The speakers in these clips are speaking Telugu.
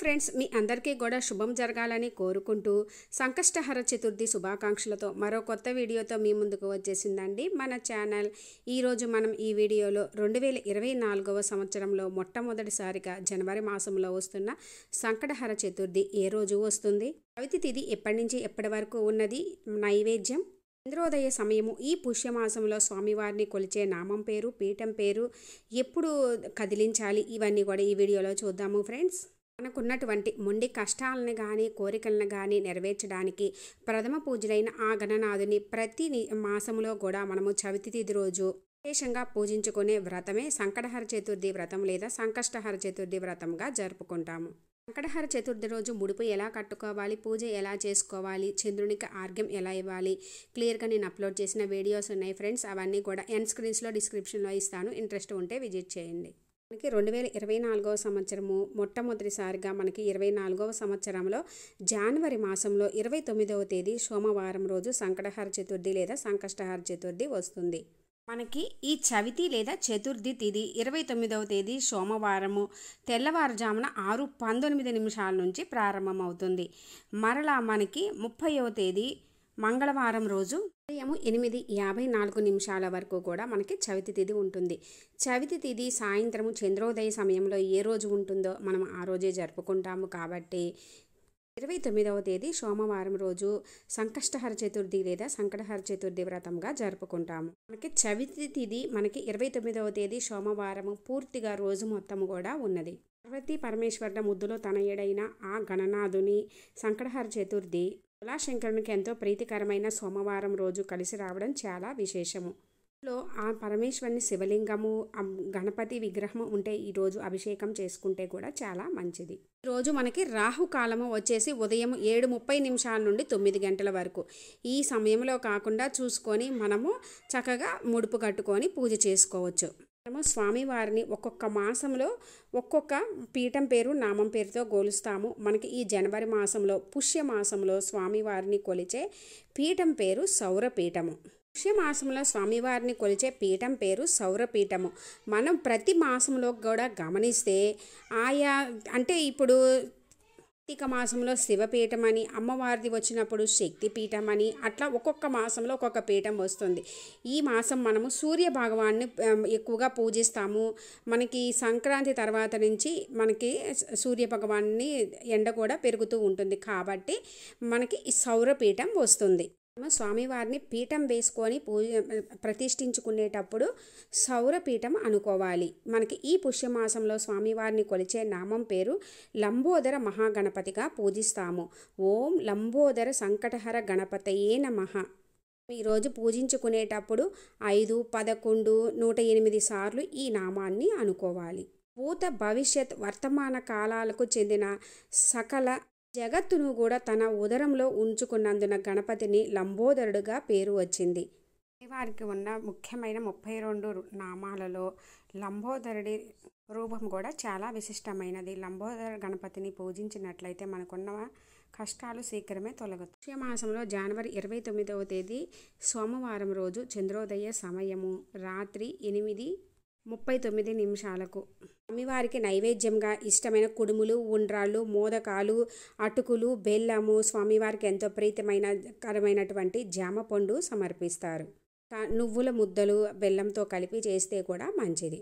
ఫ్రెండ్స్ మీ అందరికీ కూడా శుభం జరగాలని కోరుకుంటూ సంకష్టహర చతుర్థి శుభాకాంక్షలతో మరో కొత్త వీడియోతో మీ ముందుకు వచ్చేసిందండి మన ఛానల్ ఈరోజు మనం ఈ వీడియోలో రెండు వేల ఇరవై నాలుగవ సంవత్సరంలో మొట్టమొదటిసారిగా జనవరి మాసంలో వస్తున్న సంకటహర చతుర్థి ఏ రోజు వస్తుంది చవితి తిది ఎప్పటి నుంచి ఎప్పటి వరకు ఉన్నది నైవేద్యం చంద్రోదయ సమయము ఈ పుష్యమాసంలో స్వామివారిని కొలిచే నామం పేరు పీఠం పేరు ఎప్పుడు కదిలించాలి ఇవన్నీ కూడా ఈ వీడియోలో చూద్దాము ఫ్రెండ్స్ తనకున్నటువంటి మొండి కష్టాలను కానీ కోరికలను కానీ నెరవేర్చడానికి ప్రథమ పూజలైన ఆ గణనాథుని ప్రతి మాసంలో కూడా మనము చవితి తిథి రోజు విశేషంగా పూజించుకునే వ్రతమే సంకటహర చతుర్థి వ్రతం లేదా సంకష్టహర చతుర్థి వ్రతంగా జరుపుకుంటాము సంకటహర చతుర్థి రోజు ముడుపు ఎలా కట్టుకోవాలి పూజ ఎలా చేసుకోవాలి చంద్రునికి ఆర్గ్యం ఎలా ఇవ్వాలి క్లియర్గా నేను అప్లోడ్ చేసిన వీడియోస్ ఉన్నాయి ఫ్రెండ్స్ అవన్నీ కూడా ఎండ్ స్క్రీన్స్లో డిస్క్రిప్షన్లో ఇస్తాను ఇంట్రెస్ట్ ఉంటే విజిట్ చేయండి మనకి రెండు వేల ఇరవై నాలుగవ సంవత్సరము మొట్టమొదటిసారిగా మనకి ఇరవై నాలుగవ సంవత్సరంలో జనవరి మాసంలో ఇరవై తొమ్మిదవ తేదీ సోమవారం రోజు సంకటహార చతుర్థి లేదా సంకష్టహార చతుర్థి వస్తుంది మనకి ఈ చవితి లేదా చతుర్థి తిది ఇరవై తొమ్మిదవ తేదీ సోమవారము తెల్లవారుజామున ఆరు పంతొమ్మిది నిమిషాల నుంచి ప్రారంభమవుతుంది మరలా మనకి ముప్పైవ తేదీ మంగళవారం రోజు ఉదయం ఎనిమిది యాభై నాలుగు నిమిషాల వరకు కూడా మనకి చవితి తిథి ఉంటుంది చవితి తిథి సాయంత్రము చంద్రోదయ సమయంలో ఏ రోజు ఉంటుందో మనం ఆ రోజే జరుపుకుంటాము కాబట్టి ఇరవై తొమ్మిదవ తేదీ సోమవారం రోజు సంకష్టహర చతుర్థి లేదా సంకటహర చతుర్థి వ్రతంగా జరుపుకుంటాము మనకి చవితి తిథి మనకి ఇరవై తొమ్మిదవ తేదీ సోమవారం పూర్తిగా రోజు మొత్తం కూడా ఉన్నది పార్వతీ పరమేశ్వరుల ముద్దులో తన ఏడైన ఆ గణనాథుని సంకటహర చతుర్థి తులాశంకరునికి ఎంతో ప్రీతికరమైన సోమవారం రోజు కలిసి రావడం చాలా విశేషము లో ఆ పరమేశ్వరుని శివలింగము గణపతి విగ్రహము ఉంటే ఈరోజు అభిషేకం చేసుకుంటే కూడా చాలా మంచిది రోజు మనకి రాహుకాలము వచ్చేసి ఉదయం ఏడు ముప్పై నిమిషాల నుండి తొమ్మిది గంటల వరకు ఈ సమయంలో కాకుండా చూసుకొని మనము చక్కగా ముడుపు కట్టుకొని పూజ చేసుకోవచ్చు మనము స్వామివారిని ఒక్కొక్క మాసంలో ఒక్కొక్క పీఠం పేరు నామం పేరుతో గోలుస్తాము మనకి ఈ జనవరి మాసంలో పుష్యమాసంలో స్వామివారిని కొలిచే పీఠం పేరు సౌరపీఠము పుష్యమాసంలో స్వామివారిని కొలిచే పీఠం పేరు సౌరపీఠము మనం ప్రతి మాసంలో కూడా గమనిస్తే ఆయా అంటే ఇప్పుడు కార్తీక మాసంలో శివపీఠం అని అమ్మవారిది వచ్చినప్పుడు శక్తిపీఠం అని అట్లా ఒక్కొక్క మాసంలో ఒక్కొక్క పీఠం వస్తుంది ఈ మాసం మనము సూర్య భగవాన్ని ఎక్కువగా పూజిస్తాము మనకి సంక్రాంతి తర్వాత నుంచి మనకి సూర్య భగవాన్ని ఎండ కూడా పెరుగుతూ ఉంటుంది కాబట్టి మనకి ఈ సౌరపీఠం వస్తుంది స్వామివారిని పీఠం వేసుకొని పూజ ప్రతిష్ఠించుకునేటప్పుడు సౌరపీఠం అనుకోవాలి మనకి ఈ పుష్యమాసంలో స్వామివారిని కొలిచే నామం పేరు లంబోదర మహాగణపతిగా పూజిస్తాము ఓం లంబోదర సంకటహర గణపతయే ఈ ఈరోజు పూజించుకునేటప్పుడు ఐదు పదకొండు నూట ఎనిమిది సార్లు ఈ నామాన్ని అనుకోవాలి భూత భవిష్యత్ వర్తమాన కాలాలకు చెందిన సకల జగత్తును కూడా తన ఉదరంలో ఉంచుకున్నందున గణపతిని లంబోదరుడుగా పేరు వచ్చింది వారికి ఉన్న ముఖ్యమైన ముప్పై రెండు నామాలలో లంబోదరుడి రూపం కూడా చాలా విశిష్టమైనది లంబోదర గణపతిని పూజించినట్లయితే మనకున్న కష్టాలు శీఘ్రమే తొలగుతాయి మాసంలో జనవరి ఇరవై తొమ్మిదవ తేదీ సోమవారం రోజు చంద్రోదయ సమయము రాత్రి ఎనిమిది ముప్పై తొమ్మిది నిమిషాలకు అమ్మివారికి నైవేద్యంగా ఇష్టమైన కుడుములు ఉండ్రాళ్ళు మోదకాలు అటుకులు బెల్లము స్వామివారికి ఎంతో ప్రీతమైన కరమైనటువంటి జామ పండు సమర్పిస్తారు నువ్వుల ముద్దలు బెల్లంతో కలిపి చేస్తే కూడా మంచిది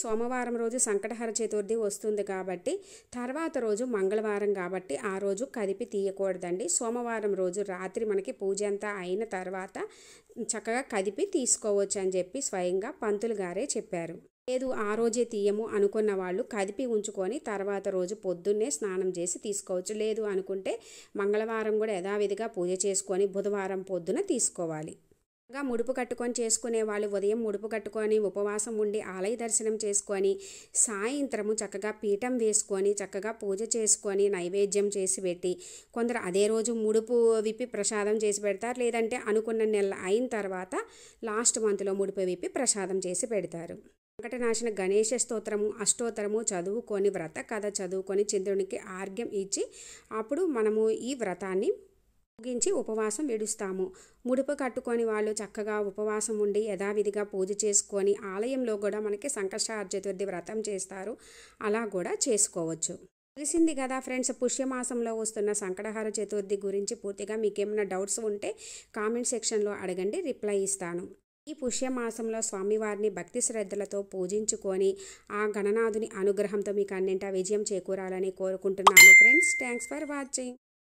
సోమవారం రోజు సంకటహర చతుర్థి వస్తుంది కాబట్టి తర్వాత రోజు మంగళవారం కాబట్టి ఆ రోజు కదిపి తీయకూడదండి సోమవారం రోజు రాత్రి మనకి పూజ అంతా అయిన తర్వాత చక్కగా కదిపి తీసుకోవచ్చు అని చెప్పి స్వయంగా పంతులు గారే చెప్పారు లేదు ఆ రోజే తీయము అనుకున్న వాళ్ళు కదిపి ఉంచుకొని తర్వాత రోజు పొద్దున్నే స్నానం చేసి తీసుకోవచ్చు లేదు అనుకుంటే మంగళవారం కూడా యథావిధిగా పూజ చేసుకొని బుధవారం పొద్దున తీసుకోవాలి గా ముడుపు కట్టుకొని చేసుకునే వాళ్ళు ఉదయం ముడుపు కట్టుకొని ఉపవాసం ఉండి ఆలయ దర్శనం చేసుకొని సాయంత్రము చక్కగా పీఠం వేసుకొని చక్కగా పూజ చేసుకొని నైవేద్యం చేసి పెట్టి కొందరు అదే రోజు ముడుపు విప్పి ప్రసాదం చేసి పెడతారు లేదంటే అనుకున్న నెల అయిన తర్వాత లాస్ట్ మంత్లో ముడుపు విప్పి ప్రసాదం చేసి పెడతారు వెంకటనాశన గణేష స్తోత్రము అష్టోత్తరము చదువుకొని వ్రత కథ చదువుకొని చంద్రునికి ఆర్గ్యం ఇచ్చి అప్పుడు మనము ఈ వ్రతాన్ని ముగించి ఉపవాసం విడుస్తాము ముడుపు కట్టుకొని వాళ్ళు చక్కగా ఉపవాసం ఉండి యథావిధిగా పూజ చేసుకొని ఆలయంలో కూడా మనకి సంకష్టార్ చతుర్థి వ్రతం చేస్తారు అలా కూడా చేసుకోవచ్చు తెలిసింది కదా ఫ్రెండ్స్ పుష్యమాసంలో వస్తున్న సంకటహార చతుర్థి గురించి పూర్తిగా మీకేమైనా డౌట్స్ ఉంటే కామెంట్ సెక్షన్లో అడగండి రిప్లై ఇస్తాను ఈ పుష్యమాసంలో స్వామివారిని భక్తి శ్రద్ధలతో పూజించుకొని ఆ గణనాథుని అనుగ్రహంతో మీకు అన్నింటా విజయం చేకూరాలని కోరుకుంటున్నాను ఫ్రెండ్స్ థ్యాంక్స్ ఫర్ వాచింగ్